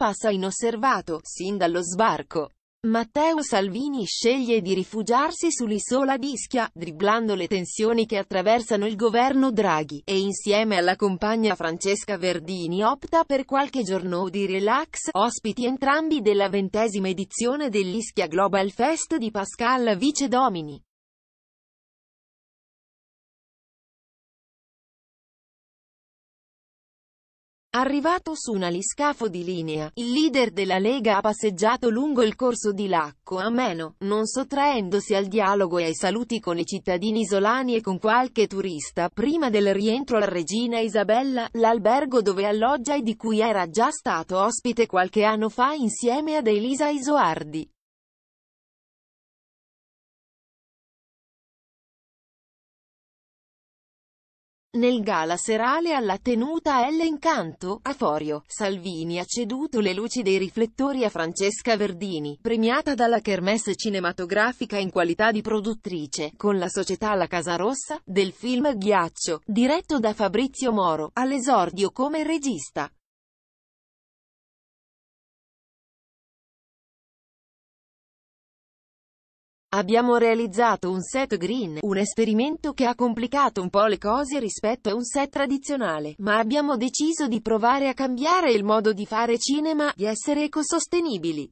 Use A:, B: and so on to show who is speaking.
A: passa inosservato, sin dallo sbarco. Matteo Salvini sceglie di rifugiarsi sull'isola di Ischia, dribblando le tensioni che attraversano il governo Draghi, e insieme alla compagna Francesca Verdini opta per qualche giorno di relax, ospiti
B: entrambi della ventesima edizione dell'Ischia Global Fest di Pascal Vice Domini.
C: Arrivato su un aliscafo di linea, il leader
A: della Lega ha passeggiato lungo il corso di Lacco a Meno, non sottraendosi al dialogo e ai saluti con i cittadini isolani e con qualche turista, prima del rientro alla Regina Isabella, l'albergo dove alloggia e di cui era già stato ospite qualche anno fa
C: insieme ad Elisa Isoardi.
B: Nel gala serale alla tenuta L'Encanto, a Forio, Salvini ha ceduto le luci dei
A: riflettori a Francesca Verdini, premiata dalla Kermesse cinematografica in qualità di produttrice, con la società La Casa Rossa, del film Ghiaccio, diretto da Fabrizio
C: Moro, all'esordio come regista.
B: Abbiamo realizzato un set green, un esperimento che ha complicato un po' le cose rispetto a un set tradizionale, ma abbiamo deciso di provare a cambiare il modo di fare cinema, di essere ecosostenibili.